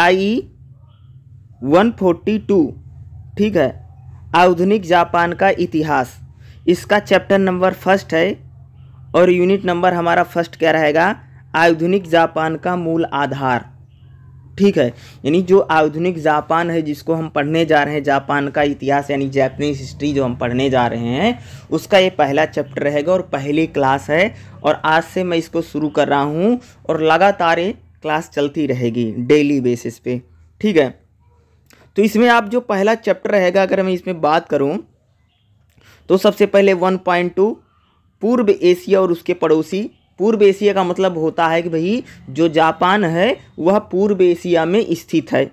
I one forty two ठीक है आधुनिक जापान का इतिहास इसका चैप्टर नंबर फर्स्ट है और यूनिट नंबर हमारा फर्स्ट क्या रहेगा आधुनिक जापान का मूल आधार ठीक है यानी जो आधुनिक जापान है जिसको हम पढ़ने जा रहे हैं जापान का इतिहास यानी जैपनीज हिस्ट्री जो हम पढ़ने जा रहे हैं उसका ये पहला चैप्टर रहेगा और पहली क्लास है और आज से मैं इसको शुरू कर रहा हूँ और लगातार ये क्लास चलती रहेगी डेली बेसिस पे ठीक है तो इसमें आप जो पहला चैप्टर रहेगा अगर मैं इसमें बात करूं तो सबसे पहले वन पॉइंट टू पूर्व एशिया और उसके पड़ोसी पूर्व एशिया का मतलब होता है कि भाई जो जापान है वह पूर्व एशिया में स्थित है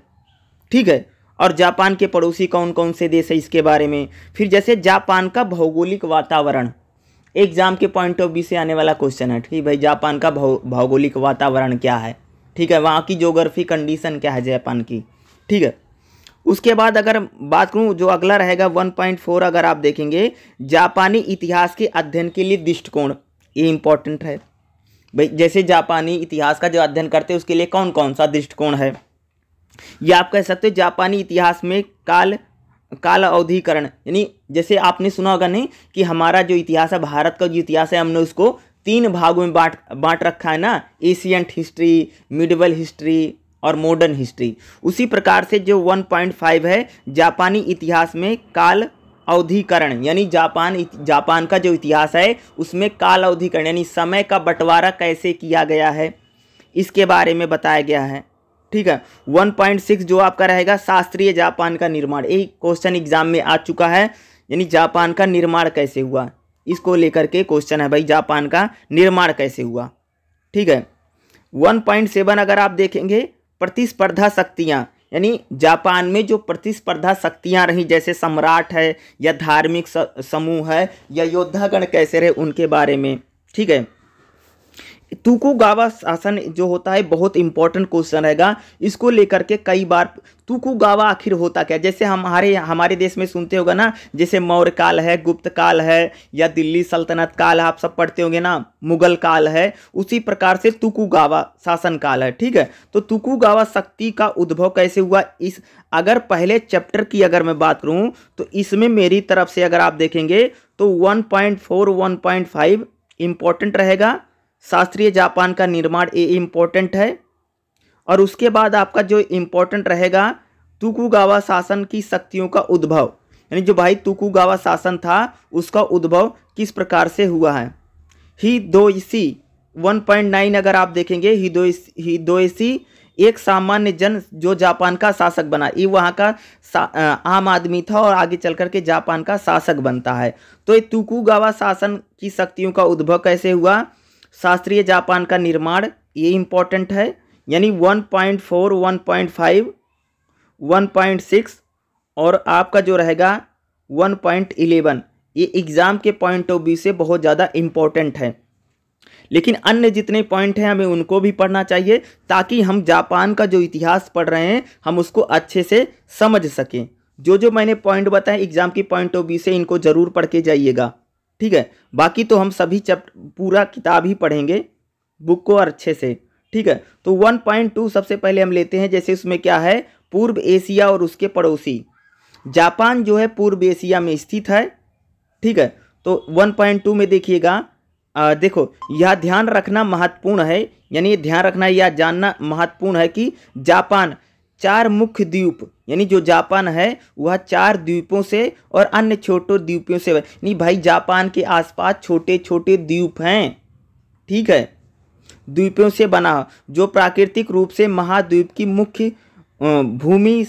ठीक है और जापान के पड़ोसी कौन कौन से देश है इसके बारे में फिर जैसे जापान का भौगोलिक वातावरण एग्जाम के पॉइंट ऑफ व्यू से आने वाला क्वेश्चन है ठीक भाई जापान का भौगोलिक वातावरण क्या है ठीक है वहाँ की जोग्राफी कंडीशन क्या है जापान की ठीक है उसके बाद अगर बात करूँ जो अगला रहेगा 1.4 अगर आप देखेंगे जापानी इतिहास के अध्ययन के लिए दृष्टिकोण ये इम्पोर्टेंट है भाई जैसे जापानी इतिहास का जो अध्ययन करते हैं उसके लिए कौन कौन सा दृष्टिकोण है या आप कह सकते हो जापानी इतिहास में काल काल अवधिकरण यानी जैसे आपने सुना होगा नहीं कि हमारा जो इतिहास है भारत का जो इतिहास है हमने उसको तीन भागों में बांट बांट रखा है ना एशियंट हिस्ट्री मिडवल हिस्ट्री और मॉडर्न हिस्ट्री उसी प्रकार से जो 1.5 है जापानी इतिहास में काल अवधिकरण यानी जापान जापान का जो इतिहास है उसमें काल अवधिकरण यानी समय का बंटवारा कैसे किया गया है इसके बारे में बताया गया है ठीक है 1.6 जो आपका रहेगा शास्त्रीय जापान का निर्माण एक क्वेश्चन एग्जाम में आ चुका है यानी जापान का निर्माण कैसे हुआ इसको लेकर के क्वेश्चन है भाई जापान का निर्माण कैसे हुआ ठीक है वन पॉइंट सेवन अगर आप देखेंगे प्रतिस्पर्धा शक्तियाँ यानी जापान में जो प्रतिस्पर्धा शक्तियाँ रहीं जैसे सम्राट है या धार्मिक समूह है या योद्धागण कैसे रहे उनके बारे में ठीक है तुकुगावा शासन जो होता है बहुत इंपॉर्टेंट क्वेश्चन रहेगा इसको लेकर के कई बार तुकु गावा आखिर होता क्या जैसे हमारे हमारे देश में सुनते होगा ना जैसे मौर्य काल है गुप्त काल है या दिल्ली सल्तनत काल है आप सब पढ़ते होंगे ना मुगल काल है उसी प्रकार से तुकु गावा शासन काल है ठीक है तो तुकु गावा शक्ति का उद्भव कैसे हुआ इस अगर पहले चैप्टर की अगर मैं बात करूँ तो इसमें मेरी तरफ से अगर आप देखेंगे तो वन पॉइंट फोर रहेगा शास्त्रीय जापान का निर्माण ये इम्पोर्टेंट है और उसके बाद आपका जो इम्पोर्टेंट रहेगा तुकुगावा शासन की शक्तियों का उद्भव यानी जो भाई तुकुगावा शासन था उसका उद्भव किस प्रकार से हुआ है ही दो इसी वन पॉइंट नाइन अगर आप देखेंगे हिदोइसी एक सामान्य जन जो जापान का शासक बना ये वहाँ का आम आदमी था और आगे चल करके जापान का शासक बनता है तो ये तुकुगावा शासन की शक्तियों का उद्भव कैसे हुआ शास्त्रीय जापान का निर्माण ये इम्पोर्टेंट है यानी 1.4 1.5 1.6 और आपका जो रहेगा 1.11 ये एग्ज़ाम के पॉइंट ऑफ व्यू से बहुत ज़्यादा इम्पॉर्टेंट है लेकिन अन्य जितने पॉइंट हैं हमें उनको भी पढ़ना चाहिए ताकि हम जापान का जो इतिहास पढ़ रहे हैं हम उसको अच्छे से समझ सकें जो जो मैंने पॉइंट बताए एग्ज़ाम के पॉइंट ऑफ व्यू से इनको ज़रूर पढ़ के जाइएगा ठीक है बाकी तो हम सभी चैप्ट पूरा किताब ही पढ़ेंगे बुक को अच्छे से ठीक है तो 1.2 सबसे पहले हम लेते हैं जैसे उसमें क्या है पूर्व एशिया और उसके पड़ोसी जापान जो है पूर्व एशिया में स्थित है ठीक है तो 1.2 में देखिएगा देखो यह ध्यान रखना महत्वपूर्ण है यानी ध्यान रखना या जानना महत्वपूर्ण है कि जापान चार मुख्य द्वीप यानी जो जापान है वह चार द्वीपों से और अन्य छोटे द्वीपों से यानी भाई जापान के आसपास छोटे छोटे द्वीप हैं ठीक है द्वीपों से बना जो प्राकृतिक रूप से महाद्वीप की मुख्य भूमि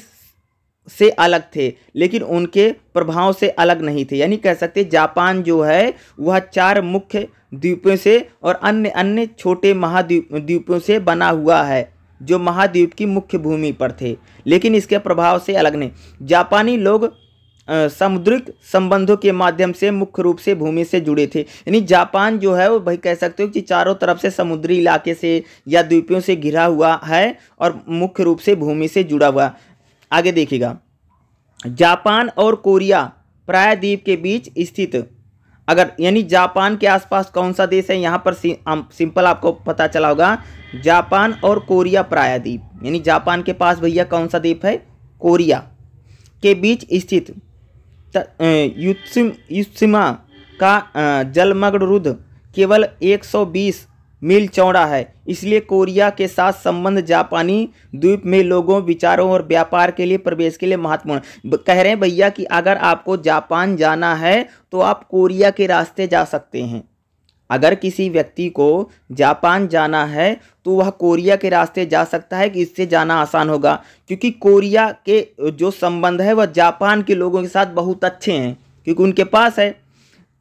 से अलग थे लेकिन उनके प्रभाव से अलग नहीं थे यानी कह सकते जापान जो है वह चार मुख्य द्वीपों से और अन्य अन्य छोटे महाद्वीप द्वीपों से बना हुआ है जो महाद्वीप की मुख्य भूमि पर थे लेकिन इसके प्रभाव से अलग नहीं जापानी लोग सामुद्रिक संबंधों के माध्यम से मुख्य रूप से भूमि से जुड़े थे यानी जापान जो है वो भाई कह सकते हो कि चारों तरफ से समुद्री इलाके से या द्वीपों से घिरा हुआ है और मुख्य रूप से भूमि से जुड़ा हुआ आगे देखिएगा जापान और कोरिया प्रायद्वीप के बीच स्थित अगर यानी जापान के आसपास कौन सा देश है यहाँ पर सि, आ, सिंपल आपको पता चला होगा जापान और कोरिया प्रायद्वीप यानी जापान के पास भैया कौन सा द्वीप है कोरिया के बीच स्थित युत्सिमा का जलमग्न रुद्र केवल 120 मील चौड़ा है इसलिए कोरिया के साथ संबंध जापानी द्वीप में लोगों विचारों और व्यापार के लिए प्रवेश के लिए महत्वपूर्ण कह रहे हैं भैया कि अगर आपको जापान जाना है तो आप कोरिया के रास्ते जा सकते हैं अगर किसी व्यक्ति को जापान जाना है तो वह कोरिया के रास्ते जा सकता है कि इससे जाना आसान होगा क्योंकि कोरिया के जो संबंध है वह जापान के लोगों के साथ बहुत अच्छे हैं क्योंकि उनके पास है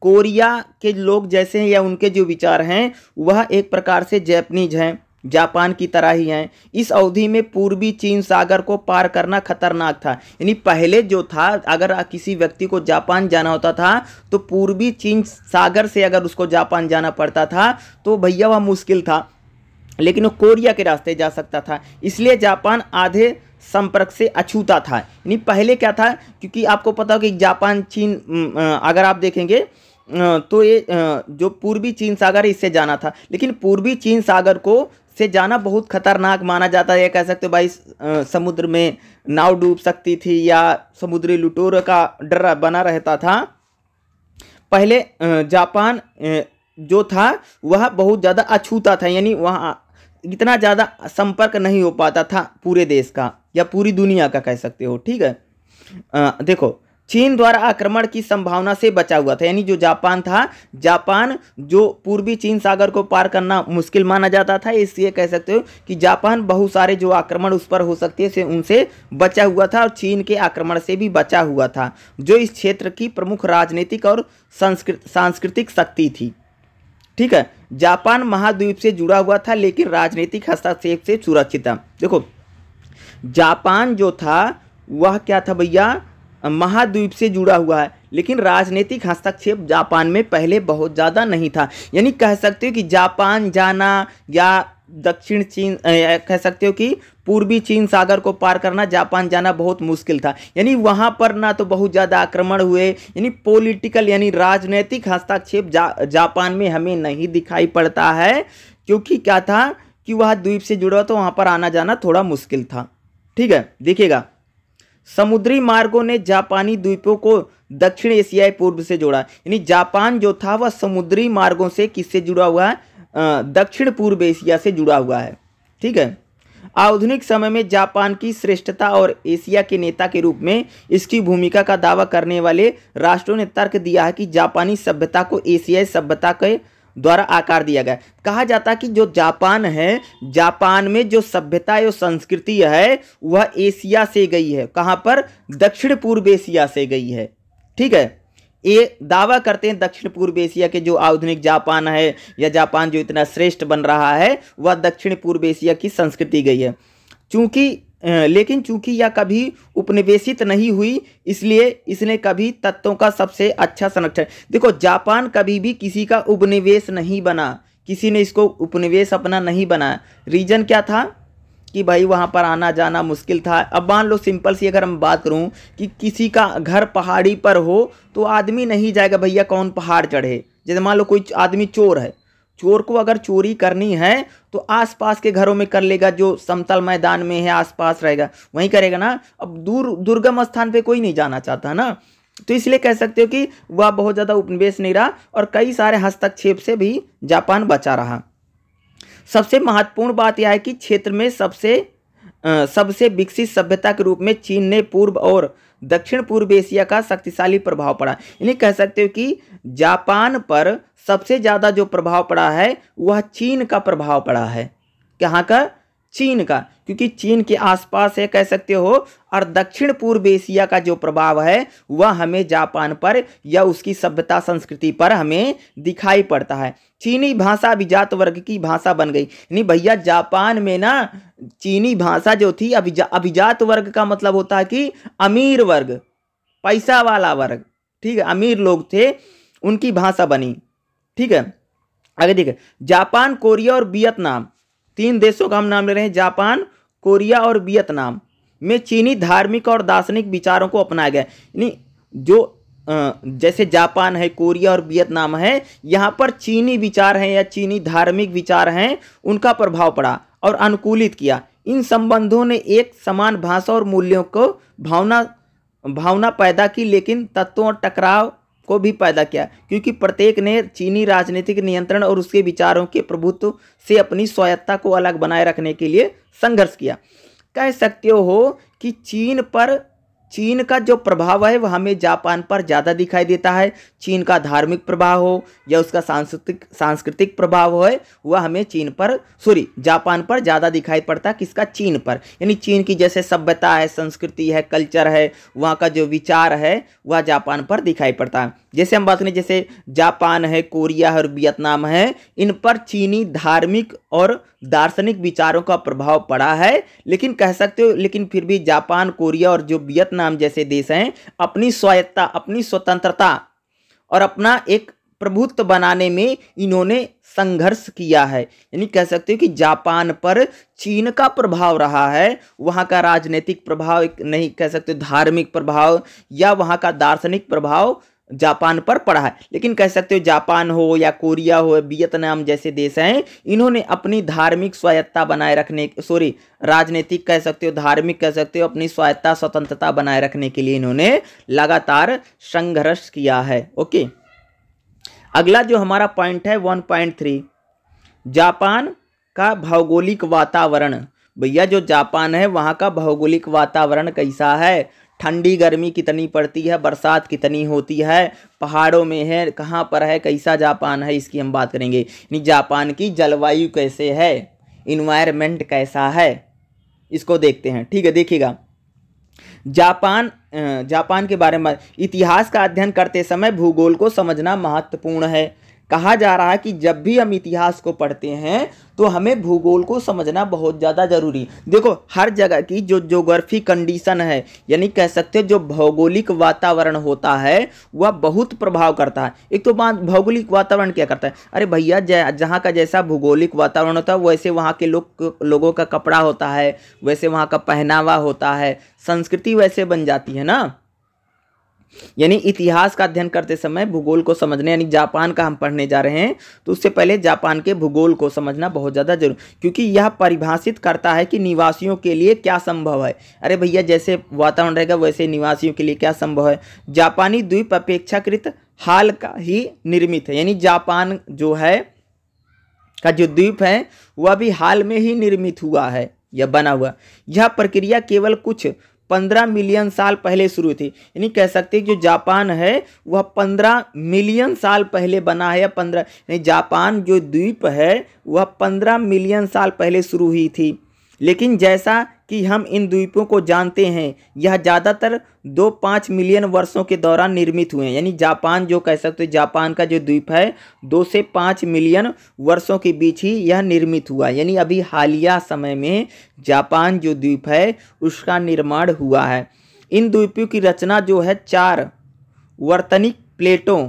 कोरिया के लोग जैसे हैं या उनके जो विचार हैं वह एक प्रकार से जैपनीज हैं जापान की तरह ही हैं इस अवधि में पूर्वी चीन सागर को पार करना खतरनाक था यानी पहले जो था अगर किसी व्यक्ति को जापान जाना होता था तो पूर्वी चीन सागर से अगर उसको जापान जाना पड़ता था तो भैया वह मुश्किल था लेकिन वो कोरिया के रास्ते जा सकता था इसलिए जापान आधे संपर्क से अछूता था यानी पहले क्या था क्योंकि आपको पता हो कि जापान चीन अगर आप देखेंगे तो ये जो पूर्वी चीन सागर है इससे जाना था लेकिन पूर्वी चीन सागर को से जाना बहुत खतरनाक माना जाता है कह सकते हो भाई समुद्र में नाव डूब सकती थी या समुद्री लुटोर का डर बना रहता था पहले जापान जो था वह बहुत ज़्यादा अछूता था यानी वहाँ इतना ज़्यादा संपर्क नहीं हो पाता था पूरे देश का या पूरी दुनिया का कह सकते हो ठीक है आ, देखो चीन द्वारा आक्रमण की संभावना से बचा हुआ था यानी जो जापान था जापान जो पूर्वी चीन सागर को पार करना मुश्किल माना जाता था इसलिए कह सकते हो कि जापान बहुत सारे जो आक्रमण उस पर हो सकते हैं से उनसे बचा हुआ था और चीन के आक्रमण से भी बचा हुआ था जो इस क्षेत्र की प्रमुख राजनीतिक और संस्कृत सांस्कृतिक शक्ति थी ठीक है जापान महाद्वीप से जुड़ा हुआ था लेकिन राजनीतिक हस्तक्षेप से सुरक्षित था देखो जापान जो था वह क्या था भैया महाद्वीप से जुड़ा हुआ है लेकिन राजनीतिक हस्तक्षेप जापान में पहले बहुत ज़्यादा नहीं था यानी कह सकते हो कि जापान जाना या दक्षिण चीन कह सकते हो कि पूर्वी चीन सागर को पार करना जापान जाना बहुत मुश्किल था यानी वहाँ पर ना तो बहुत ज़्यादा आक्रमण हुए यानी पॉलिटिकल यानी राजनीतिक हस्तक्षेप जा, जापान में हमें नहीं दिखाई पड़ता है क्योंकि क्या था कि वह द्वीप से जुड़ा तो वहाँ पर आना जाना थोड़ा मुश्किल था ठीक है देखिएगा समुद्री मार्गों ने जापानी द्वीपों को दक्षिण एशियाई पूर्व से जोड़ा यानी जापान जो था वह समुद्री मार्गों से किससे जुड़ा हुआ है दक्षिण पूर्व एशिया से जुड़ा हुआ है ठीक है आधुनिक समय में जापान की श्रेष्ठता और एशिया के नेता के रूप में इसकी भूमिका का दावा करने वाले राष्ट्रों ने तर्क दिया है कि जापानी सभ्यता को एशियाई सभ्यता के द्वारा आकार दिया गया कहा जाता है कि जो जापान है जापान में जो सभ्यता एवं संस्कृति है वह एशिया से गई है कहाँ पर दक्षिण पूर्व एशिया से गई है ठीक है ये दावा करते हैं दक्षिण पूर्व एशिया के जो आधुनिक जापान है या जापान जो इतना श्रेष्ठ बन रहा है वह दक्षिण पूर्व एशिया की संस्कृति गई है चूंकि लेकिन चूंकि यह कभी उपनिवेशित नहीं हुई इसलिए इसने कभी तत्वों का सबसे अच्छा संरक्षण देखो जापान कभी भी किसी का उपनिवेश नहीं बना किसी ने इसको उपनिवेश अपना नहीं बनाया रीजन क्या था कि भाई वहाँ पर आना जाना मुश्किल था अब मान लो सिंपल सी अगर हम बात करूँ कि किसी का घर पहाड़ी पर हो तो आदमी नहीं जाएगा भैया कौन पहाड़ चढ़े जैसे मान लो कोई आदमी चोर है चोर को अगर चोरी करनी है तो आसपास के घरों में कर लेगा जो समतल मैदान में है आसपास रहेगा वहीं करेगा ना अब दूर दुर्गम स्थान पे कोई नहीं जाना चाहता ना तो इसलिए कह सकते हो कि वह बहुत ज़्यादा उपनिवेश नहीं रहा और कई सारे हस्तक्षेप से भी जापान बचा रहा सबसे महत्वपूर्ण बात यह है कि क्षेत्र में सबसे सबसे विकसित सभ्यता के रूप में चीन ने पूर्व और दक्षिण पूर्व एशिया का शक्तिशाली प्रभाव पड़ा यानी कह सकते हो कि जापान पर सबसे ज़्यादा जो प्रभाव पड़ा है वह चीन का प्रभाव पड़ा है कहाँ का चीन का क्योंकि चीन के आसपास है कह सकते हो और दक्षिण पूर्व एशिया का जो प्रभाव है वह हमें जापान पर या उसकी सभ्यता संस्कृति पर हमें दिखाई पड़ता है चीनी भाषा अभिजात वर्ग की भाषा बन गई यानी भैया जापान में ना चीनी भाषा जो थी अभिजा अभिजात वर्ग का मतलब होता है कि अमीर वर्ग पैसा वाला वर्ग ठीक है अमीर लोग थे उनकी भाषा बनी ठीक है आगे देखिए जापान कोरिया और वियतनाम तीन देशों का हम नाम ले रहे हैं जापान कोरिया और वियतनाम में चीनी धार्मिक और दार्शनिक विचारों को अपनाया गया यानी जो जैसे जापान है कोरिया और वियतनाम है यहाँ पर चीनी विचार हैं या चीनी धार्मिक विचार हैं उनका प्रभाव पड़ा और अनुकूलित किया इन संबंधों ने एक समान भाषा और मूल्यों को भावना भावना पैदा की लेकिन तत्वों और टकराव को भी पैदा किया क्योंकि प्रत्येक ने चीनी राजनीतिक नियंत्रण और उसके विचारों के प्रभुत्व से अपनी स्वायत्ता को अलग बनाए रखने के लिए संघर्ष किया कह सकते हो कि चीन पर चीन का जो प्रभाव है वह हमें जापान पर ज़्यादा दिखाई देता है चीन का धार्मिक प्रभाव हो या उसका सांस्कृतिक सांस्कृतिक प्रभाव हो वह हमें चीन पर सॉरी जापान पर ज़्यादा दिखाई पड़ता है किसका चीन पर यानी चीन की जैसे सभ्यता है संस्कृति है कल्चर है वहाँ का जो विचार है वह जापान पर दिखाई पड़ता है जैसे हम बात करें जैसे जापान है कोरिया है और वियतनाम है इन पर चीनी धार्मिक और दार्शनिक विचारों का प्रभाव पड़ा है लेकिन कह सकते हो लेकिन फिर भी जापान कोरिया और जो वियतनाम जैसे देश हैं अपनी स्वायत्ता अपनी स्वतंत्रता और अपना एक प्रभुत्व बनाने में इन्होंने संघर्ष किया है यानी कह सकते हो कि जापान पर चीन का प्रभाव रहा है वहाँ का राजनीतिक प्रभाव नहीं कह सकते धार्मिक प्रभाव या वहाँ का दार्शनिक प्रभाव जापान पर पड़ा है लेकिन कह सकते हो जापान हो या कोरिया हो वियतनाम जैसे देश हैं इन्होंने अपनी धार्मिक स्वायत्ता बनाए रखने सॉरी राजनीतिक कह सकते हो धार्मिक कह सकते हो अपनी स्वायत्ता स्वतंत्रता बनाए रखने के लिए इन्होंने लगातार संघर्ष किया है ओके अगला जो हमारा पॉइंट है वन पॉइंट थ्री जापान का भौगोलिक वातावरण भैया जो जापान है वहाँ का भौगोलिक वातावरण कैसा है ठंडी गर्मी कितनी पड़ती है बरसात कितनी होती है पहाड़ों में है कहाँ पर है कैसा जापान है इसकी हम बात करेंगे यानी जापान की जलवायु कैसे है इन्वायरमेंट कैसा है इसको देखते हैं ठीक है देखिएगा जापान जापान के बारे में इतिहास का अध्ययन करते समय भूगोल को समझना महत्वपूर्ण है कहा जा रहा है कि जब भी हम इतिहास को पढ़ते हैं तो हमें भूगोल को समझना बहुत ज़्यादा ज़रूरी देखो हर जगह की जो जोग्राफी कंडीशन है यानी कह सकते हैं जो भौगोलिक वातावरण होता है वह बहुत प्रभाव करता है एक तो बात भौगोलिक वातावरण क्या करता है अरे भैया जै जहाँ का जैसा भूगोलिक वातावरण होता है वैसे वहाँ के लोग लोगों का कपड़ा होता है वैसे वहाँ का पहनावा होता है संस्कृति वैसे बन जाती है ना यानी इतिहास का अध्ययन करते समय भूगोल को समझने यानी जापान का हम पढ़ने जा रहे हैं तो उससे पहले जापान के भूगोल को समझना बहुत ज़्यादा जरूरी क्योंकि यह परिभाषित करता है कि निवासियों के लिए क्या संभव है अरे भैया जैसे वातावरण रहेगा वैसे निवासियों के लिए क्या संभव है जापानी द्वीप अपेक्षाकृत हाल का ही निर्मित है यानी जापान जो है का जो द्वीप है वह भी हाल में ही निर्मित हुआ है या बना हुआ यह प्रक्रिया केवल कुछ पंद्रह मिलियन साल पहले शुरू थी यानी कह सकते हैं जो जापान है वह पंद्रह मिलियन साल पहले बना है या पंद्रह यानी जापान जो द्वीप है वह पंद्रह मिलियन साल पहले शुरू हुई थी लेकिन जैसा कि हम इन द्वीपों को जानते हैं यह ज़्यादातर दो पाँच मिलियन वर्षों के दौरान निर्मित हुए हैं यानी जापान जो कह सकते हैं जापान का जो द्वीप है दो से पाँच मिलियन वर्षों के बीच ही यह निर्मित हुआ यानी अभी हालिया समय में जापान जो द्वीप है उसका निर्माण हुआ है इन द्वीपों की रचना जो है चार वर्तनिक प्लेटों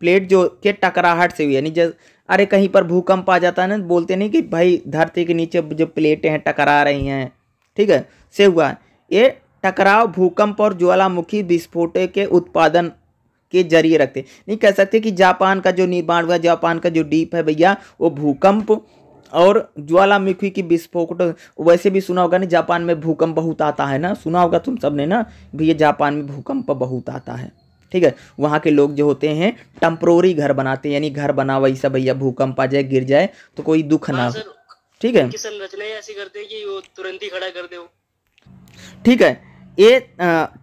प्लेट जो के टकराहट से हुई यानी जब अरे कहीं पर भूकंप आ जाता है ना बोलते नहीं कि भाई धरती के नीचे जो प्लेटें हैं टकरा रही हैं ठीक है से हुआ है ये टकराव भूकंप और ज्वालामुखी विस्फोटे के उत्पादन के जरिए रखते नहीं कह सकते कि जापान का जो निर्माण हुआ जापान का जो डीप है भैया वो भूकंप और ज्वालामुखी की विस्फोट वैसे भी सुना होगा ना जापान में भूकंप बहुत आता है ना सुना होगा तुम सब ने ना भैया जापान में भूकंप बहुत आता है ठीक है वहाँ के लोग जो होते हैं टेम्प्रोरी घर बनाते हैं यानी घर बना वैसा भैया भूकंप आ जाए गिर जाए तो कोई दुख ना हो हाँ, ठीक है संरचना ऐसी करते हैं कि वो तुरंत ही खड़ा कर दे ठीक है ये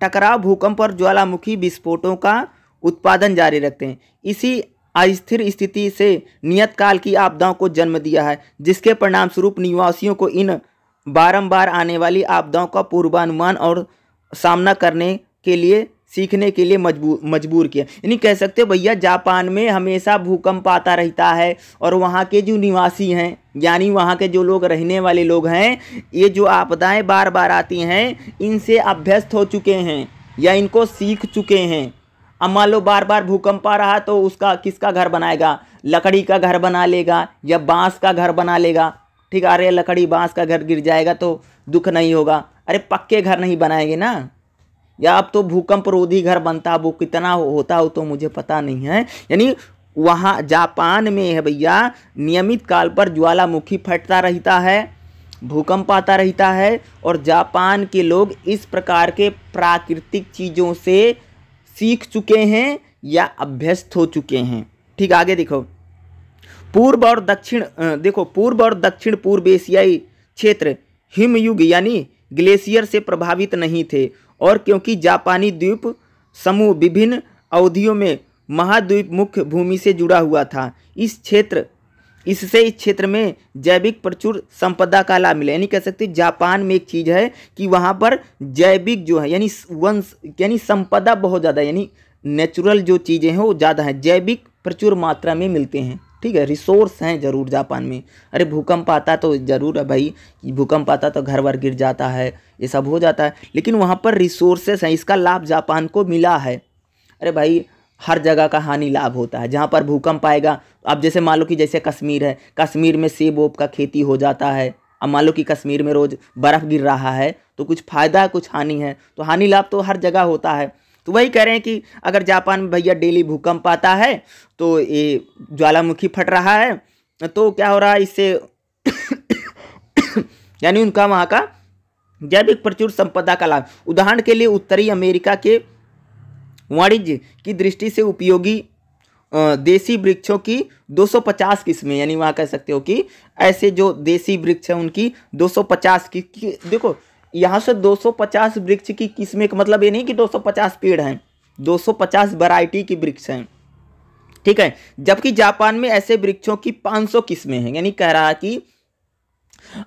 टकराव भूकंप और ज्वालामुखी विस्फोटों का उत्पादन जारी रखते हैं इसी अस्थिर स्थिति से नियत काल की आपदाओं को जन्म दिया है जिसके परिणाम स्वरूप निवासियों को इन बारंबार आने वाली आपदाओं का पूर्वानुमान और सामना करने के लिए सीखने के लिए मजबूर मजबूर किया यानी कह सकते भैया जापान में हमेशा भूकंप आता रहता है और वहाँ के जो निवासी हैं यानी वहाँ के जो लोग रहने वाले लोग हैं ये जो आपदाएं बार बार आती हैं इनसे अभ्यस्त हो चुके हैं या इनको सीख चुके हैं अब मान लो बार बार भूकंप आ रहा तो उसका किसका घर बनाएगा लकड़ी का घर बना लेगा या बांस का घर बना लेगा ठीक अरे लकड़ी बांस का घर गिर जाएगा तो दुख नहीं होगा अरे पक्के घर नहीं बनाएंगे ना या अब तो भूकंप रोधी घर बनता वो कितना होता हो तो मुझे पता नहीं है यानी वहाँ जापान में है भैया नियमित काल पर ज्वालामुखी फटता रहता है भूकंप आता रहता है और जापान के लोग इस प्रकार के प्राकृतिक चीज़ों से सीख चुके हैं या अभ्यस्त हो चुके हैं ठीक आगे देखो पूर्व और दक्षिण देखो पूर्व और दक्षिण पूर्व एशियाई क्षेत्र हिमयुग यानी ग्लेशियर से प्रभावित नहीं थे और क्योंकि जापानी द्वीप समूह विभिन्न अवधियों में महाद्वीप मुख्य भूमि से जुड़ा हुआ था इस क्षेत्र इससे इस क्षेत्र में जैविक प्रचुर संपदा का लाभ मिला यानी कह सकते जापान में एक चीज़ है कि वहाँ पर जैविक जो है यानी वंश यानी संपदा बहुत ज़्यादा यानी नेचुरल जो चीज़ें हैं वो ज़्यादा हैं जैविक प्रचुर मात्रा में मिलते हैं ठीक है रिसोर्स हैं ज़रूर जापान में अरे भूकंप आता तो ज़रूर है भाई भूकंप आता तो घर वर गिर जाता है ये सब हो जाता है लेकिन वहाँ पर रिसोर्सेस हैं इसका लाभ जापान को मिला है अरे भाई हर जगह का हानि लाभ होता है जहाँ पर भूकंप आएगा अब जैसे मान लो कि जैसे कश्मीर है कश्मीर में सेब ओब का खेती हो जाता है अब मान लो कि कश्मीर में रोज़ बर्फ़ गिर रहा है तो कुछ फ़ायदा कुछ हानि है तो हानि लाभ तो हर जगह होता है तो वही कह रहे हैं कि अगर जापान में भैया डेली भूकंप आता है तो ये ज्वालामुखी फट रहा है तो क्या हो रहा है इससे यानी उनका वहाँ का जैविक प्रचुर संपदा का लाभ उदाहरण के लिए उत्तरी अमेरिका के वाणिज्य की दृष्टि से उपयोगी देसी वृक्षों की 250 किस्में यानी वहाँ कह सकते हो कि ऐसे जो देसी वृक्ष हैं उनकी 250 की, की देखो यहाँ से 250 वृक्ष की किस्में का मतलब ये नहीं कि 250 पेड़ हैं 250 वैरायटी की वृक्ष हैं ठीक है जबकि जापान में ऐसे वृक्षों की 500 किस्में हैं यानी कह रहा है कि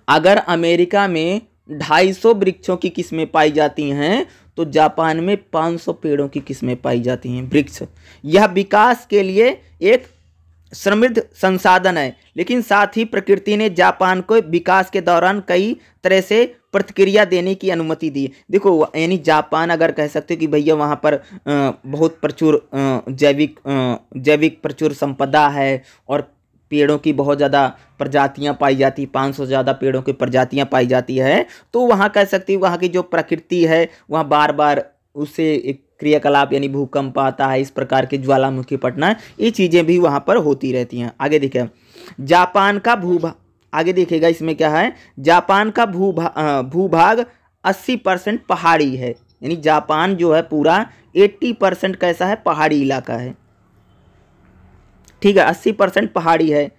अगर अमेरिका में 250 वृक्षों की किस्में पाई जाती हैं तो जापान में 500 पेड़ों की किस्में पाई जाती हैं वृक्ष यह विकास के लिए एक समृद्ध संसाधन है लेकिन साथ ही प्रकृति ने जापान को विकास के दौरान कई तरह से प्रतिक्रिया देने की अनुमति दी देखो यानी जापान अगर कह सकते हो कि भैया वहाँ पर बहुत प्रचुर जैविक जैविक प्रचुर संपदा है और पेड़ों की बहुत ज़्यादा प्रजातियाँ पाई जाती हैं पाँच सौ ज़्यादा पेड़ों की प्रजातियाँ पाई जाती है तो वहाँ कह सकती हूँ वहाँ की जो प्रकृति है वहाँ बार बार उसे एक क्रियाकलाप यानी भूकंप आता है इस प्रकार के ज्वालामुखी पटना ये चीज़ें भी वहाँ पर होती रहती हैं आगे देखिए जापान का भू आगे देखिएगा इसमें क्या है जापान का भू भूभाग अस्सी परसेंट पहाड़ी है यानी जापान जो है पूरा एट्टी परसेंट कैसा है पहाड़ी इलाका है ठीक है अस्सी परसेंट पहाड़ी है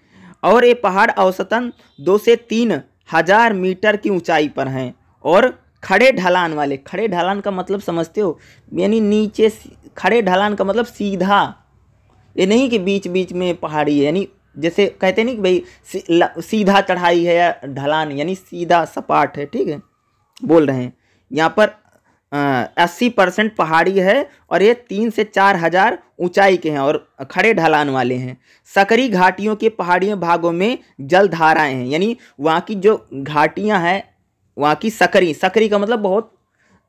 और ये पहाड़ औसतन दो से तीन हज़ार मीटर की ऊंचाई पर हैं और खड़े ढलान वाले खड़े ढलान का मतलब समझते हो यानी नीचे खड़े ढलान का मतलब सीधा ये नहीं कि बीच बीच में पहाड़ी है यानी जैसे कहते नहीं कि भाई सीधा चढ़ाई है या ढलान यानी सीधा सपाट है ठीक है बोल रहे हैं यहाँ पर अस्सी परसेंट पहाड़ी है और ये तीन से चार हज़ार ऊंचाई के हैं और खड़े ढलान वाले हैं सकरी घाटियों के पहाड़ी भागों में जल धाराएँ हैं यानी वहाँ की जो घाटियाँ हैं वहाँ की सकरी सकरी का मतलब बहुत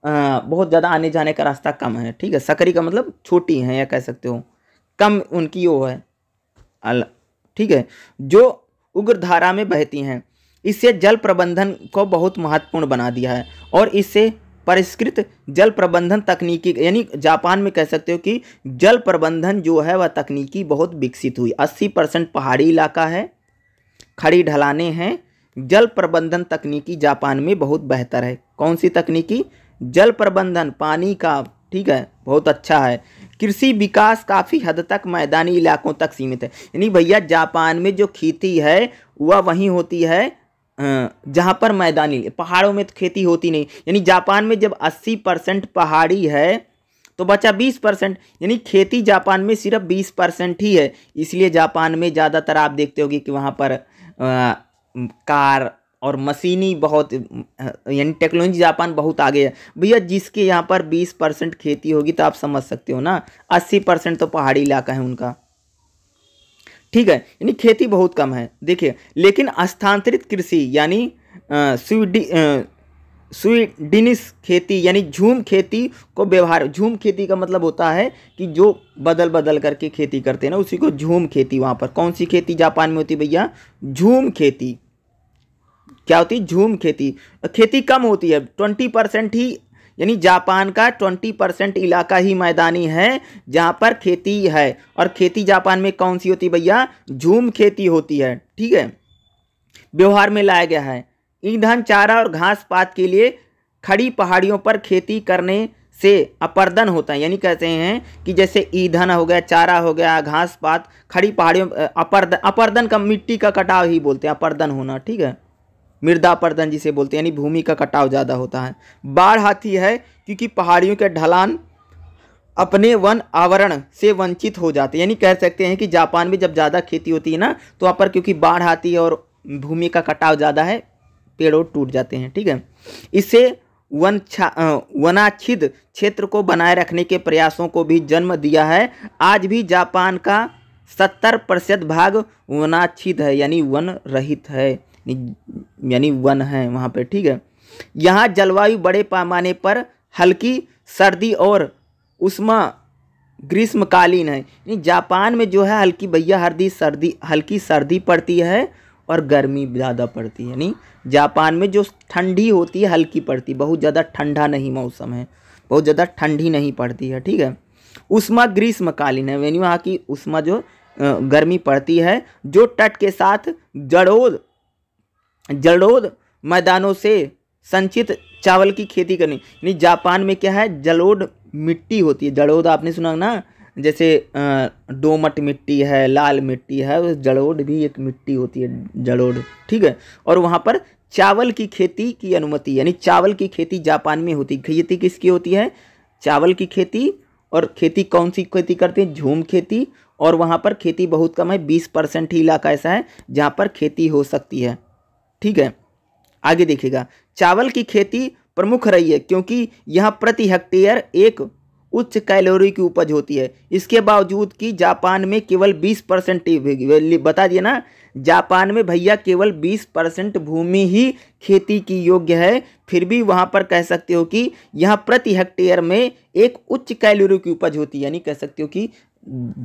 आ, बहुत ज़्यादा आने जाने का रास्ता कम है ठीक है सकरी का मतलब छोटी है या कह सकते हो कम उनकी वो है अल ठीक है जो उग्र धारा में बहती हैं इससे जल प्रबंधन को बहुत महत्वपूर्ण बना दिया है और इससे परिष्कृत जल प्रबंधन तकनीकी यानी जापान में कह सकते हो कि जल प्रबंधन जो है वह तकनीकी बहुत विकसित हुई अस्सी परसेंट पहाड़ी इलाका है खड़ी ढलाने हैं जल प्रबंधन तकनीकी जापान में बहुत बेहतर है कौन सी तकनीकी जल प्रबंधन पानी का ठीक है बहुत अच्छा है कृषि विकास काफ़ी हद तक मैदानी इलाकों तक सीमित है यानी भैया जापान में जो खेती है वह वहीं होती है जहाँ पर मैदानी पहाड़ों में तो खेती होती नहीं यानी जापान में जब 80 परसेंट पहाड़ी है तो बचा 20 परसेंट यानी खेती जापान में सिर्फ 20 परसेंट ही है इसलिए जापान में ज़्यादातर आप देखते होगी कि वहाँ पर आ, कार और मशीनी बहुत यानी टेक्नोलॉजी जापान बहुत आगे है भैया जिसके यहाँ पर बीस परसेंट खेती होगी तो आप समझ सकते हो ना अस्सी परसेंट तो पहाड़ी इलाका है उनका ठीक है यानी खेती बहुत कम है देखिए लेकिन स्थानांतरित कृषि यानी स्वीडी स्वीडिनिस खेती यानी झूम खेती को व्यवहार झूम खेती का मतलब होता है कि जो बदल बदल करके खेती करते हैं ना उसी को झूम खेती वहाँ पर कौन सी खेती जापान में होती भैया झूम खेती क्या होती है झूम खेती खेती कम होती है ट्वेंटी परसेंट ही यानी जापान का ट्वेंटी परसेंट इलाका ही मैदानी है जहाँ पर खेती है और खेती जापान में कौन सी होती भैया झूम खेती होती है ठीक है व्यवहार में लाया गया है ईंधन चारा और घास पात के लिए खड़ी पहाड़ियों पर खेती करने से अपर्दन होता है यानी कहते हैं कि जैसे ईंधन हो गया चारा हो गया घास पात खड़ी पहाड़ियों अपर्दन अपर्दन का मिट्टी का कटाव ही बोलते हैं अपर्दन होना ठीक है मृदा अपरदन जिसे बोलते हैं यानी भूमि का कटाव ज़्यादा होता है बाढ़ आती है क्योंकि पहाड़ियों के ढलान अपने वन आवरण से वंचित हो जाते हैं यानी कह सकते हैं कि जापान में जब ज़्यादा खेती होती है ना तो वहाँ पर क्योंकि बाढ़ आती है और भूमि का कटाव ज़्यादा है पेड़ों टूट जाते हैं ठीक है इससे वन वनाच्छिद क्षेत्र को बनाए रखने के प्रयासों को भी जन्म दिया है आज भी जापान का सत्तर प्रतिशत भाग वनाच्छिद है यानी वन रहित है यानी वन है वहाँ पर ठीक है यहाँ जलवायु बड़े पैमाने पर हल्की सर्दी और उष्मा ग्रीष्मकालीन है यानी जापान में जो है हल्की भैया हर्दी सर्दी हल्की सर्दी पड़ती है और गर्मी ज़्यादा पड़ती है यानी जापान में जो ठंडी होती है हल्की पड़ती है बहुत ज़्यादा ठंडा नहीं मौसम है बहुत ज़्यादा ठंडी नहीं पड़ती है ठीक है उष्मा ग्रीष्मकालीन है यानी वहाँ की उष्मा जो गर्मी पड़ती है जो तट के साथ जड़ोद जलोद मैदानों से संचित चावल की खेती करनी यानी जापान में क्या है जलोद मिट्टी होती है जलोद आपने सुना ना जैसे डोमट मिट्टी है लाल मिट्टी है जलोद भी एक मिट्टी होती है जलोद ठीक है और वहाँ पर चावल की खेती की अनुमति यानी चावल की खेती जापान में होती खेती किसकी होती है चावल की खेती और खेती कौन सी खेती करते हैं झूम खेती और वहाँ पर खेती बहुत कम है बीस परसेंट ही इलाका ऐसा है जहाँ पर खेती हो सकती है ठीक है आगे देखिएगा चावल की खेती प्रमुख रही है क्योंकि यहाँ प्रति हेक्टेयर एक उच्च कैलोरी की उपज होती है इसके बावजूद कि जापान में केवल 20 परसेंट बता दिए ना जापान में भैया केवल 20 परसेंट भूमि ही खेती की योग्य है फिर भी वहाँ पर कह सकते हो कि यहाँ प्रति हेक्टेयर में एक उच्च कैलोरी की उपज होती है यानी कह सकते हो कि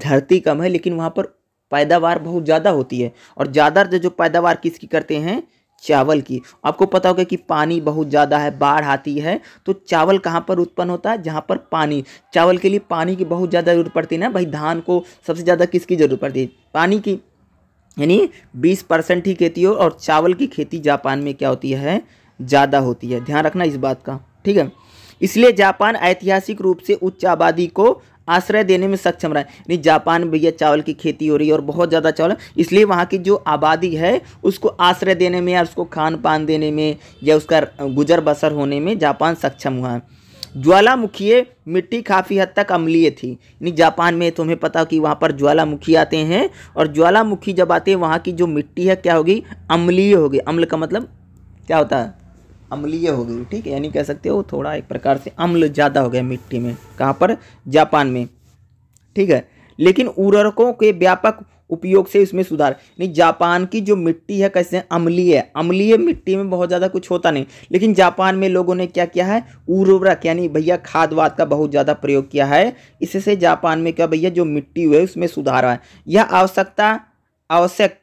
धरती कम है लेकिन वहाँ पर पैदावार बहुत ज़्यादा होती है और ज़्यादा जो पैदावार किसकी करते हैं चावल की आपको पता होगा कि पानी बहुत ज़्यादा है बाढ़ आती है तो चावल कहाँ पर उत्पन्न होता है जहाँ पर पानी चावल के लिए पानी की बहुत ज़्यादा ज़रूरत पड़ती है ना भाई धान को सबसे ज़्यादा किसकी ज़रूरत पड़ती है पानी की यानी बीस परसेंट ही खेती हो और चावल की खेती जापान में क्या होती है ज़्यादा होती है ध्यान रखना इस बात का ठीक है इसलिए जापान ऐतिहासिक रूप से उच्च आबादी को आश्रय देने में सक्षम रहा है जापान भैया चावल की खेती हो रही है और बहुत ज़्यादा चावल इसलिए वहाँ की जो आबादी है उसको आश्रय देने में या उसको खान पान देने में या उसका गुजर बसर होने में जापान सक्षम हुआ है ज्वालामुखीय मिट्टी काफ़ी हद तक अम्लीय थी यानी जापान में तुम्हें पता कि वहाँ पर ज्वालामुखी आते हैं और ज्वालामुखी जब आते हैं वहाँ की जो मिट्टी है क्या होगी अम्लीय होगी अम्ल का मतलब क्या होता है अम्लीय हो गई ठीक है यानी कह सकते हो थोड़ा एक प्रकार से अम्ल ज़्यादा हो गया मिट्टी में कहाँ पर जापान में ठीक है लेकिन उर्वरकों के व्यापक उपयोग से इसमें सुधार नहीं जापान की जो मिट्टी है कैसे अम्लीय अम्लीय मिट्टी में बहुत ज़्यादा कुछ होता नहीं लेकिन जापान में लोगों ने क्या किया है उर्वरक यानी भैया खाद वाद का बहुत ज़्यादा प्रयोग किया है इससे जापान में क्या भैया जो मिट्टी हुई है उसमें सुधार आया यह आवश्यकता आवश्यक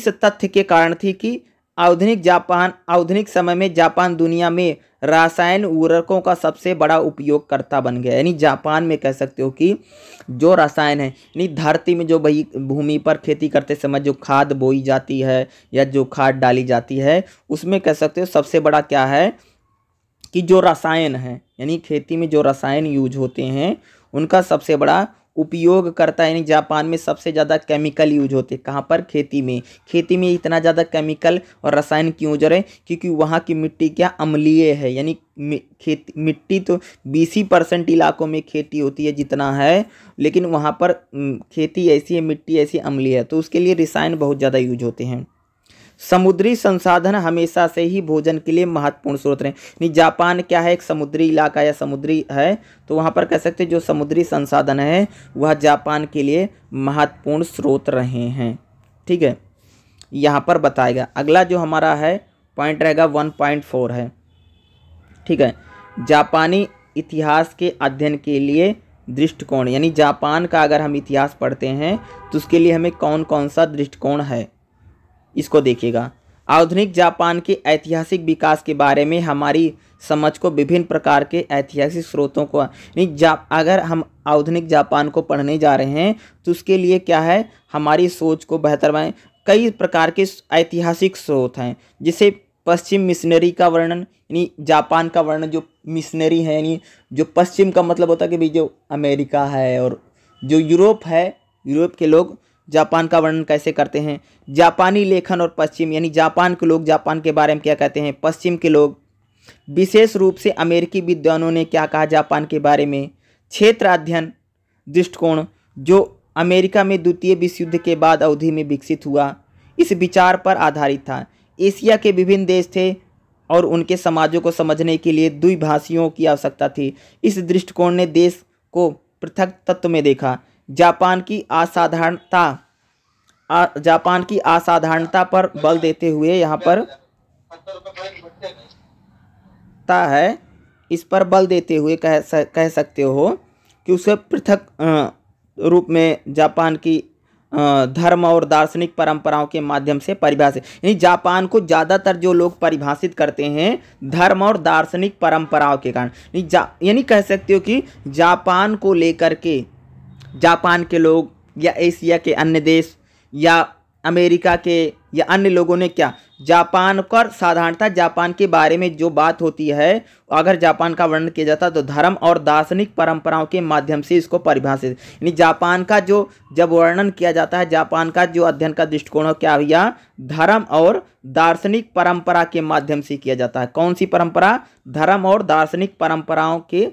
इस तथ्य के कारण थी कि आधुनिक जापान आधुनिक समय में जापान दुनिया में रासायन उर्वरकों का सबसे बड़ा उपयोगकर्ता बन गया यानी जापान में कह सकते हो कि जो रसायन है यानी धरती में जो भई भूमि पर खेती करते समय जो खाद बोई जाती है या जो खाद डाली जाती है उसमें कह सकते हो सबसे बड़ा क्या है कि जो रसायन है यानी खेती में जो रसायन यूज होते हैं उनका सबसे बड़ा उपयोगकर्ता यानी जापान में सबसे ज़्यादा केमिकल यूज होते हैं कहाँ पर खेती में खेती में इतना ज़्यादा केमिकल और रसायन क्यों यूज रहे क्योंकि वहाँ की मिट्टी क्या अम्लीय है यानी खेती मिट्टी तो बीस ही परसेंट इलाकों में खेती होती है जितना है लेकिन वहाँ पर खेती ऐसी है मिट्टी ऐसी अम्लीय है तो उसके लिए रसायन बहुत ज़्यादा यूज होते हैं समुद्री संसाधन हमेशा से ही भोजन के लिए महत्वपूर्ण स्रोत रहे यानी जापान क्या है एक समुद्री इलाका या समुद्री है तो वहाँ पर कह सकते हैं जो समुद्री संसाधन है वह जापान के लिए महत्वपूर्ण स्रोत रहे हैं ठीक है यहाँ पर बताएगा अगला जो हमारा है पॉइंट रहेगा वन पॉइंट फोर है ठीक है जापानी इतिहास के अध्ययन के लिए दृष्टिकोण यानी जापान का अगर हम इतिहास पढ़ते हैं तो उसके लिए हमें कौन कौन सा दृष्टिकोण है इसको देखिएगा आधुनिक जापान के ऐतिहासिक विकास के बारे में हमारी समझ को विभिन्न प्रकार के ऐतिहासिक स्रोतों को यानी जा अगर हम आधुनिक जापान को पढ़ने जा रहे हैं तो उसके लिए क्या है हमारी सोच को बेहतर बनाए कई प्रकार के ऐतिहासिक स्रोत हैं जिसे पश्चिम मिशनरी का वर्णन यानी जापान का वर्णन जो मिशनरी है यानी जो पश्चिम का मतलब होता है कि भाई जो अमेरिका है और जो यूरोप है यूरोप के लोग जापान का वर्णन कैसे करते हैं जापानी लेखन और पश्चिम यानी जापान के लोग जापान के बारे में क्या कहते हैं पश्चिम के लोग विशेष रूप से अमेरिकी विद्वानों ने क्या कहा जापान के बारे में क्षेत्र अध्ययन दृष्टिकोण जो अमेरिका में द्वितीय विश्व युद्ध के बाद अवधि में विकसित हुआ इस विचार पर आधारित था एशिया के विभिन्न देश थे और उनके समाजों को समझने के लिए द्विभाषियों की आवश्यकता थी इस दृष्टिकोण ने देश को पृथक तत्व में देखा जापान की असाधारणता जापान की असाधारणता पर बल देते हुए यहाँ पर ता है इस पर बल देते हुए कह कह सकते हो कि उसे पृथक रूप में जापान की धर्म और दार्शनिक परंपराओं के माध्यम से परिभाषित यानी जापान को ज़्यादातर जो लोग परिभाषित करते हैं धर्म और दार्शनिक परंपराओं के कारण यानी जा यानी कह सकते हो कि जापान को लेकर के जापान के लोग या एशिया के अन्य देश या अमेरिका के या अन्य लोगों ने क्या जापान पर साधारणतः जापान के बारे में जो बात होती है अगर जापान का वर्णन किया जाता तो धर्म और दार्शनिक परंपराओं के माध्यम से इसको परिभाषित यानी जापान का जो जब वर्णन किया जाता है जापान का जो अध्ययन का दृष्टिकोण क्या भैया धर्म और दार्शनिक परंपरा के माध्यम से किया जाता है कौन सी परंपरा धर्म और दार्शनिक परंपराओं के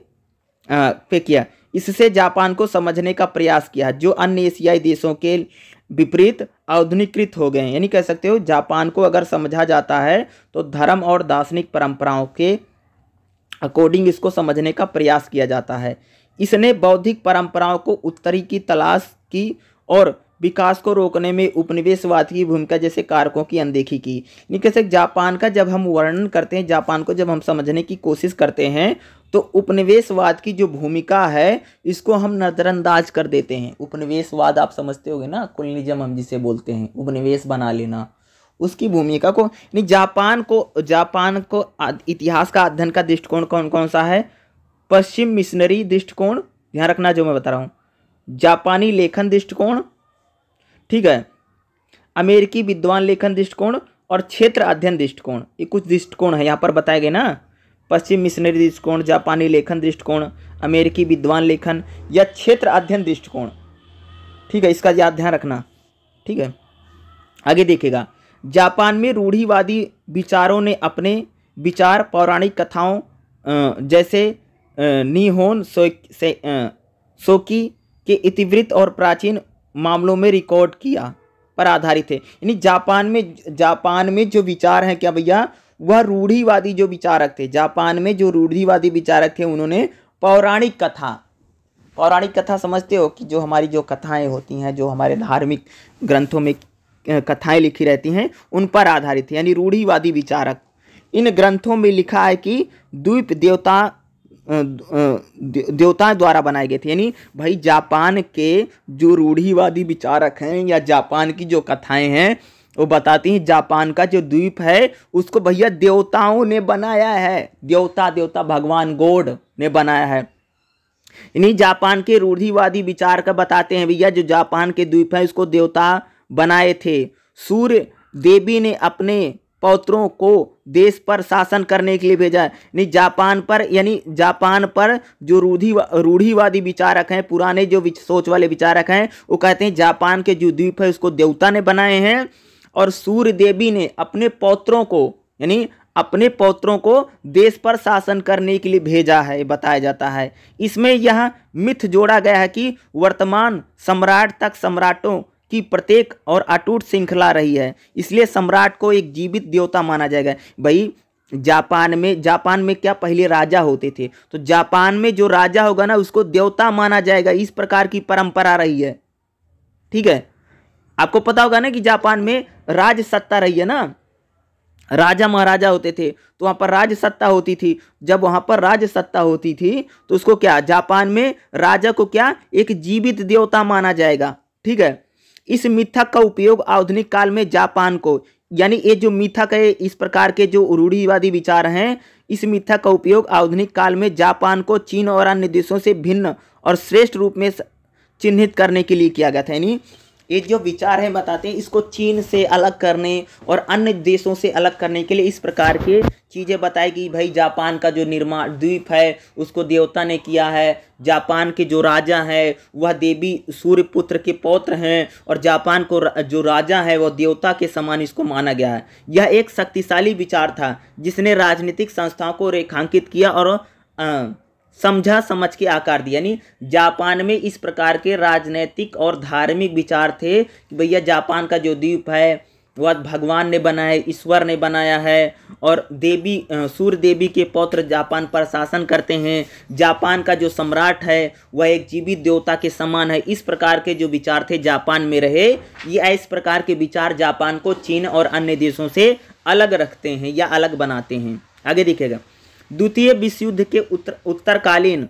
आ, पे किया इससे जापान को समझने का प्रयास किया जो अन्य एशियाई देशों के विपरीत आधुनिकृत हो गए हैं यानी कह सकते हो जापान को अगर समझा जाता है तो धर्म और दार्शनिक परंपराओं के अकॉर्डिंग इसको समझने का प्रयास किया जाता है इसने बौद्धिक परंपराओं को उत्तरी की तलाश की और विकास को रोकने में उपनिवेशवाद की भूमिका जैसे कारकों की अनदेखी की यानी सकते जापान का जब हम वर्णन करते हैं जापान को जब हम समझने की कोशिश करते हैं तो उपनिवेशवाद की जो भूमिका है इसको हम नज़रअंदाज कर देते हैं उपनिवेशवाद आप समझते होगे ना कुलनिजम हम जिसे बोलते हैं उपनिवेश बना लेना उसकी भूमिका को यानी जापान को जापान को इतिहास का अध्ययन का दृष्टिकोण कौन कौन सा है पश्चिम मिशनरी दृष्टिकोण ध्यान रखना जो मैं बता रहा हूँ जापानी लेखन दृष्टिकोण ठीक है अमेरिकी विद्वान लेखन दृष्टिकोण और क्षेत्र अध्ययन दृष्टिकोण ये कुछ दृष्टिकोण है यहाँ पर बताए गए ना पश्चिम मिशनरी दृष्टिकोण जापानी लेखन दृष्टिकोण अमेरिकी विद्वान लेखन या क्षेत्र अध्ययन दृष्टिकोण ठीक है इसका याद ध्यान रखना ठीक है आगे देखेगा जापान में रूढ़ीवादी विचारों ने अपने विचार पौराणिक कथाओं जैसे निहोन सो, से, सोकी के इतिवृत्त और प्राचीन मामलों में रिकॉर्ड किया पर आधारित है यानी जापान में जापान में जो विचार हैं क्या भैया वह रूढ़ीवादी जो विचारक थे जापान में जो रूढ़ीवादी विचारक थे उन्होंने पौराणिक कथा पौराणिक कथा समझते हो कि जो हमारी जो कथाएं होती हैं जो हमारे धार्मिक ग्रंथों में कथाएं लिखी रहती हैं उन पर आधारित है यानी रूढ़ीवादी विचारक इन ग्रंथों में लिखा है कि द्वीप देवता देवता द्वारा बनाए गए थे यानी भाई जापान के जो रूढ़ीवादी विचारक हैं या जापान की जो कथाएं हैं वो बताती हैं जापान का जो द्वीप है उसको भैया देवताओं ने बनाया है देवता देवता भगवान गोड ने बनाया है इन्हीं जापान के रूढ़िवादी विचार का बताते हैं भैया जो जापान के द्वीप है उसको देवता बनाए थे सूर्य देवी ने अपने पौत्रों को देश पर शासन करने के लिए भेजा है यानी जापान पर यानी जापान पर जो रूढ़ी रूढ़ीवादी विचारक हैं पुराने जो सोच वाले विचारक हैं वो कहते हैं जापान के जो द्वीप है उसको देवता ने बनाए हैं और सूर्य देवी ने अपने पौत्रों को यानी अपने पौत्रों को देश पर शासन करने के लिए भेजा है बताया जाता है इसमें यह मिथ जोड़ा गया है कि वर्तमान सम्राट तक सम्राटों की प्रत्येक और अटूट श्रृंखला रही है इसलिए सम्राट को एक जीवित देवता माना जाएगा भाई जापान में जापान में क्या पहले राजा होते थे तो जापान में जो राजा होगा ना उसको देवता माना जाएगा इस प्रकार की परंपरा रही है ठीक है आपको पता होगा ना कि जापान में राज सत्ता रही है ना राजा महाराजा होते थे तो वहाँ पर राज सत्ता होती थी जब वहाँ पर राज सत्ता होती थी तो उसको क्या जापान में राजा को क्या एक जीवित देवता माना जाएगा ठीक है इस मिथक का उपयोग आधुनिक काल में जापान को यानी ये जो मिथक है इस प्रकार के जो रूढ़ीवादी विचार हैं इस मिथक का उपयोग आधुनिक काल में जापान को चीन और अन्य देशों से भिन्न और श्रेष्ठ रूप में चिन्हित करने के लिए किया गया था यानी ये जो विचार है बताते हैं इसको चीन से अलग करने और अन्य देशों से अलग करने के लिए इस प्रकार के चीज़ें बताई गई भाई जापान का जो निर्माण द्वीप है उसको देवता ने किया है जापान के जो राजा हैं वह देवी सूर्यपुत्र के पौत्र हैं और जापान को जो राजा है वह देवता के समान इसको माना गया है यह एक शक्तिशाली विचार था जिसने राजनीतिक संस्थाओं को रेखांकित किया और आ, समझा समझ के आकार दिया यानी जापान में इस प्रकार के राजनैतिक और धार्मिक विचार थे कि भैया जापान का जो द्वीप है वह भगवान ने बनाया है ईश्वर ने बनाया है और देवी सूर्य देवी के पौत्र जापान पर शासन करते हैं जापान का जो सम्राट है वह एक जीवित देवता के समान है इस प्रकार के जो विचार थे जापान में रहे ये इस प्रकार के विचार जापान को चीन और अन्य देशों से अलग रखते हैं या अलग बनाते हैं आगे देखिएगा द्वितीय विश्व युद्ध के उत्तर उत्तरकालीन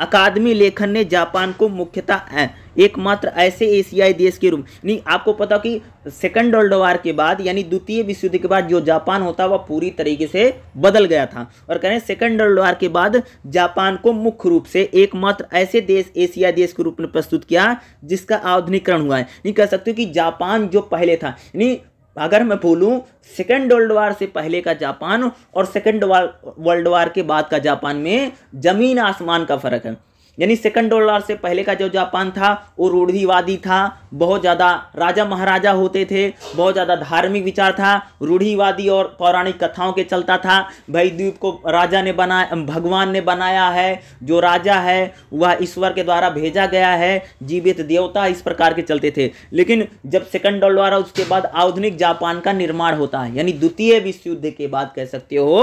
अकादमी लेखन ने जापान को मुख्यतः एकमात्र ऐसे एशियाई देश के रूप नहीं आपको पता कि सेकंड वर्ल्ड वार के बाद यानी द्वितीय विश्व युद्ध के बाद जो जापान होता वह पूरी तरीके से बदल गया था और कह रहे हैं सेकंड वर्ल्ड वार के बाद जापान को मुख्य रूप से एकमात्र ऐसे देश एशियाई देश के रूप में प्रस्तुत किया जिसका आधुनिकरण हुआ है नहीं कह सकते कि जापान जो पहले था यानी अगर मैं बोलूँ सेकेंड वर्ल्ड वार से पहले का जापान और सेकेंड वर्ल्ड वार के बाद का जापान में ज़मीन आसमान का फ़र्क है यानी सेकंड वर्ल्ड वॉर से पहले का जो जापान था वो रूढ़िवादी था बहुत ज़्यादा राजा महाराजा होते थे बहुत ज़्यादा धार्मिक विचार था रूढ़िवादी और पौराणिक कथाओं के चलता था भाई द्वीप को राजा ने बनाया भगवान ने बनाया है जो राजा है वह ईश्वर के द्वारा भेजा गया है जीवित देवता इस प्रकार के चलते थे लेकिन जब सेकंड वर्ल्ड वॉर उसके बाद आधुनिक जापान का निर्माण होता है यानी द्वितीय विश्व युद्ध के बाद कह सकते हो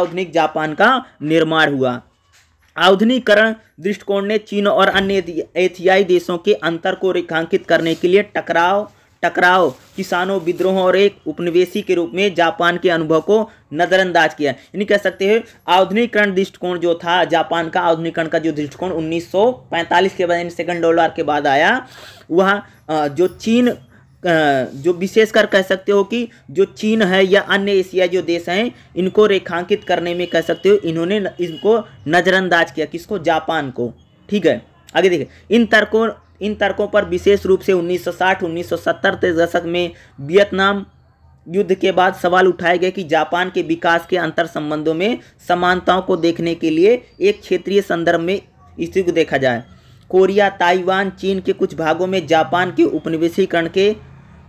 आधुनिक जापान का निर्माण हुआ आधुनिकरण दृष्टिकोण ने चीन और अन्य एथियाई देशों के अंतर को रेखांकित करने के लिए टकराव टकराव किसानों विद्रोहों और एक उपनिवेशी के रूप में जापान के अनुभव को नज़रअंदाज किया यानी कह सकते हैं आधुनिकरण दृष्टिकोण जो था जापान का आधुनिकरण का जो दृष्टिकोण 1945 के बाद यानी सेकंड वर्ल्ड वार के बाद आया वह जो चीन जो विशेषकर कह सकते हो कि जो चीन है या अन्य एशिया जो देश हैं इनको रेखांकित करने में कह सकते हो इन्होंने इनको नज़रअंदाज किया किसको जापान को ठीक है आगे देखिए इन तर्कों इन तर्कों पर विशेष रूप से 1960 1970 के दशक में वियतनाम युद्ध के बाद सवाल उठाए गए कि जापान के विकास के अंतर संबंधों में समानताओं को देखने के लिए एक क्षेत्रीय संदर्भ में स्थिति को देखा जाए कोरिया ताइवान चीन के कुछ भागों में जापान के उपनिवेशीकरण के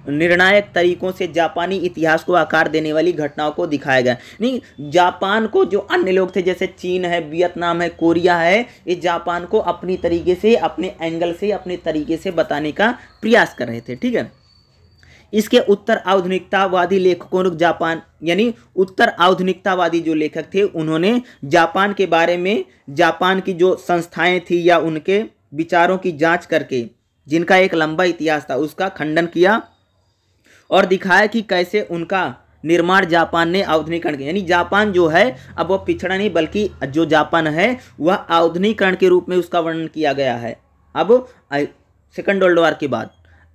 निर्णायक तरीकों से जापानी इतिहास को आकार देने वाली घटनाओं को दिखाया गया नहीं जापान को जो अन्य लोग थे जैसे चीन है वियतनाम है कोरिया है ये जापान को अपनी तरीके से अपने एंगल से अपने तरीके से बताने का प्रयास कर रहे थे ठीक है इसके उत्तर आधुनिकतावादी लेखकों जापान यानी उत्तर आधुनिकतावादी जो लेखक थे उन्होंने जापान के बारे में जापान की जो संस्थाएं थी या उनके विचारों की जांच करके जिनका एक लंबा इतिहास था उसका खंडन किया और दिखाया कि कैसे उनका निर्माण जापान ने आधुनिकरण किया यानी जापान जो है अब वह पिछड़ा नहीं बल्कि जो जापान है वह आधुनिकरण के रूप में उसका वर्णन किया गया है अब सेकेंड वर्ल्ड वॉर के बाद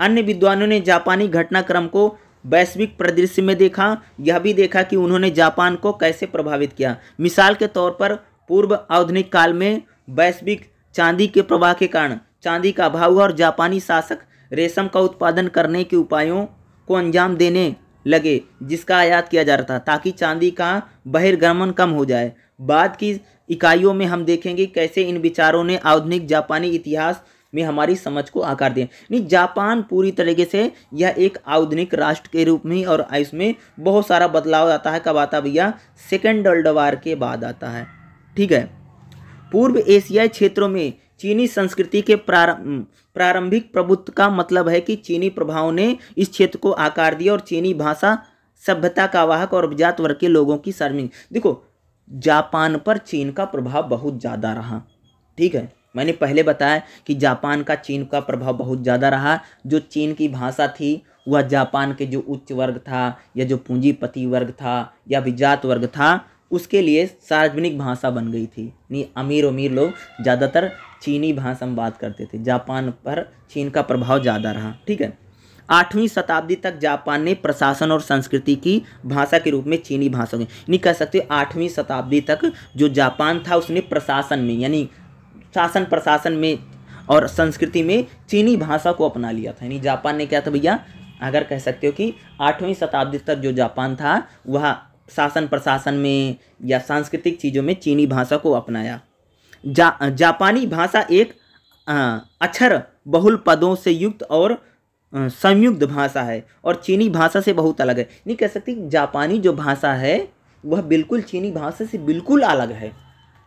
अन्य विद्वानों ने जापानी घटनाक्रम को वैश्विक परिदृश्य में देखा यह भी देखा कि उन्होंने जापान को कैसे प्रभावित किया मिसाल के तौर पर पूर्व आधुनिक काल में वैश्विक चांदी के प्रवाह के कारण चांदी का अभाव और जापानी शासक रेशम का उत्पादन करने के उपायों को अंजाम देने लगे जिसका आयात किया जा रहा था ताकि चांदी का बहिर्गमन कम हो जाए बाद की इकाइयों में हम देखेंगे कैसे इन विचारों ने आधुनिक जापानी इतिहास में हमारी समझ को आकार दिया नहीं जापान पूरी तरीके से यह एक आधुनिक राष्ट्र के रूप में और इसमें बहुत सारा बदलाव आता है कब आता भैया सेकेंड वर्ल्ड वार के बाद आता है ठीक है पूर्व एशियाई क्षेत्रों में चीनी संस्कृति के प्रारंभ प्रारंभिक प्रभुत्व का मतलब है कि चीनी प्रभाव ने इस क्षेत्र को आकार दिया और चीनी भाषा सभ्यता का वाहक और अभिजात वर्ग के लोगों की सर्मिंग देखो जापान पर चीन का प्रभाव बहुत ज़्यादा रहा ठीक है मैंने पहले बताया कि जापान का चीन का प्रभाव बहुत ज़्यादा रहा जो चीन की भाषा थी वह जापान के जो उच्च वर्ग था या जो पूंजीपति वर्ग था या विजात वर्ग था उसके लिए सार्वजनिक भाषा बन गई थी यानी अमीर अमीर लोग ज़्यादातर चीनी भाषा में बात करते थे जापान पर चीन का प्रभाव ज़्यादा रहा ठीक है आठवीं शताब्दी तक जापान ने प्रशासन और संस्कृति की भाषा के रूप में चीनी भाषा में यानी कह सकते हो आठवीं शताब्दी तक जो जापान था उसने प्रशासन में यानी शासन प्रशासन में और संस्कृति में चीनी भाषा को अपना लिया था यानी जापान ने क्या था भैया अगर कह सकते हो कि आठवीं शताब्दी तक जो जापान था वह शासन प्रशासन में या सांस्कृतिक चीज़ों में चीनी भाषा को अपनाया जा जापानी भाषा एक अक्षर बहुल पदों से युक्त और संयुक्त भाषा है और चीनी भाषा से बहुत अलग है नहीं कह सकती जापानी जो भाषा है वह बिल्कुल चीनी भाषा से बिल्कुल अलग है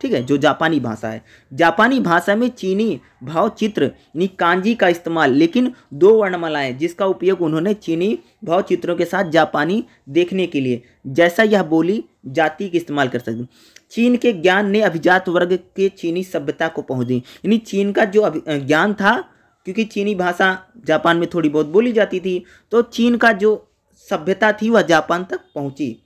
ठीक है जो जापानी भाषा है जापानी भाषा में चीनी भावचित्र यानी कांजी का इस्तेमाल लेकिन दो वर्णमालाएं जिसका उपयोग उन्होंने चीनी भावचित्रों के साथ जापानी देखने के लिए जैसा यह बोली जाति के इस्तेमाल कर सकती चीन के ज्ञान ने अभिजात वर्ग के चीनी सभ्यता को पहुँच दी यानी चीन का जो ज्ञान था क्योंकि चीनी भाषा जापान में थोड़ी बहुत बोली जाती थी तो चीन का जो सभ्यता थी वह जापान तक पहुँची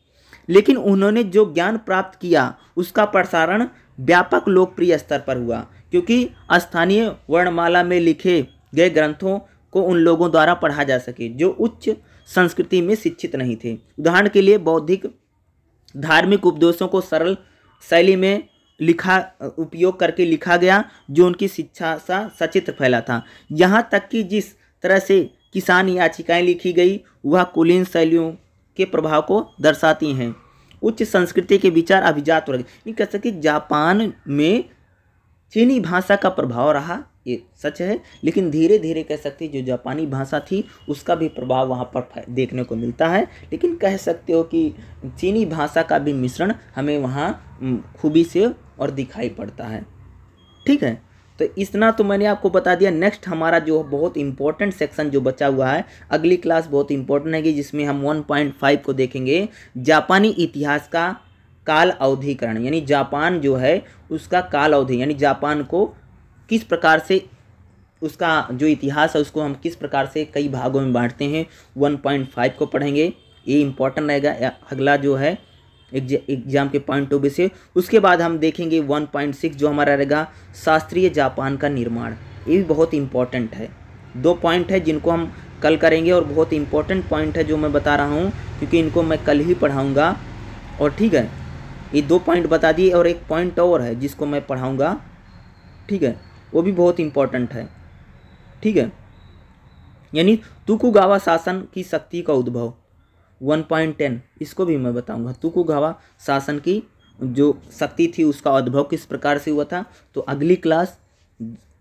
लेकिन उन्होंने जो ज्ञान प्राप्त किया उसका प्रसारण व्यापक लोकप्रिय स्तर पर हुआ क्योंकि स्थानीय वर्णमाला में लिखे गए ग्रंथों को उन लोगों द्वारा पढ़ा जा सके जो उच्च संस्कृति में शिक्षित नहीं थे उदाहरण के लिए बौद्धिक धार्मिक उपदेशों को सरल शैली में लिखा उपयोग करके लिखा गया जो उनकी शिक्षा सा सचित्र फैला था यहाँ तक कि जिस तरह से किसान याचिकाएँ लिखी गई वह कुलीन शैलियों के प्रभाव को दर्शाती हैं उच्च संस्कृति के विचार अभिजात वर्ग ये कह सकते जापान में चीनी भाषा का प्रभाव रहा ये सच है लेकिन धीरे धीरे कह सकते जो जापानी भाषा थी उसका भी प्रभाव वहाँ पर देखने को मिलता है लेकिन कह सकते हो कि चीनी भाषा का भी मिश्रण हमें वहाँ खूबी से और दिखाई पड़ता है ठीक है तो इतना तो मैंने आपको बता दिया नेक्स्ट हमारा जो बहुत इंपॉर्टेंट सेक्शन जो बचा हुआ है अगली क्लास बहुत इंपॉर्टेंट है जिसमें हम 1.5 को देखेंगे जापानी इतिहास का काल अवधिकरण यानी जापान जो है उसका काल अवधि यानी जापान को किस प्रकार से उसका जो इतिहास है उसको हम किस प्रकार से कई भागों में बांटते हैं 1.5 को पढ़ेंगे ये इम्पॉर्टेंट रहेगा अगला जो है एग्जाम के पॉइंट ऑफ व्यू से उसके बाद हम देखेंगे 1.6 जो हमारा रहेगा शास्त्रीय जापान का निर्माण ये भी बहुत इंपॉर्टेंट है दो पॉइंट है जिनको हम कल करेंगे और बहुत इंपॉर्टेंट पॉइंट है जो मैं बता रहा हूँ क्योंकि इनको मैं कल ही पढ़ाऊँगा और ठीक है ये दो पॉइंट बता दिए और एक पॉइंट और है जिसको मैं पढ़ाऊँगा ठीक है वो भी बहुत इम्पॉर्टेंट है ठीक है यानी तुकुगावा शासन की शक्ति का उद्भव वन पॉइंट टेन इसको भी मैं बताऊंगा तुकुगावा शासन की जो शक्ति थी उसका उद्भव किस प्रकार से हुआ था तो अगली क्लास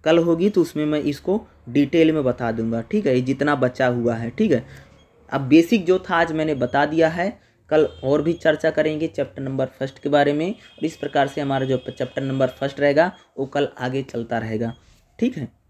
कल होगी तो उसमें मैं इसको डिटेल में बता दूंगा ठीक है जितना बचा हुआ है ठीक है अब बेसिक जो था आज मैंने बता दिया है कल और भी चर्चा करेंगे चैप्टर नंबर फर्स्ट के बारे में और इस प्रकार से हमारा जो चैप्टर नंबर फर्स्ट रहेगा वो कल आगे चलता रहेगा ठीक है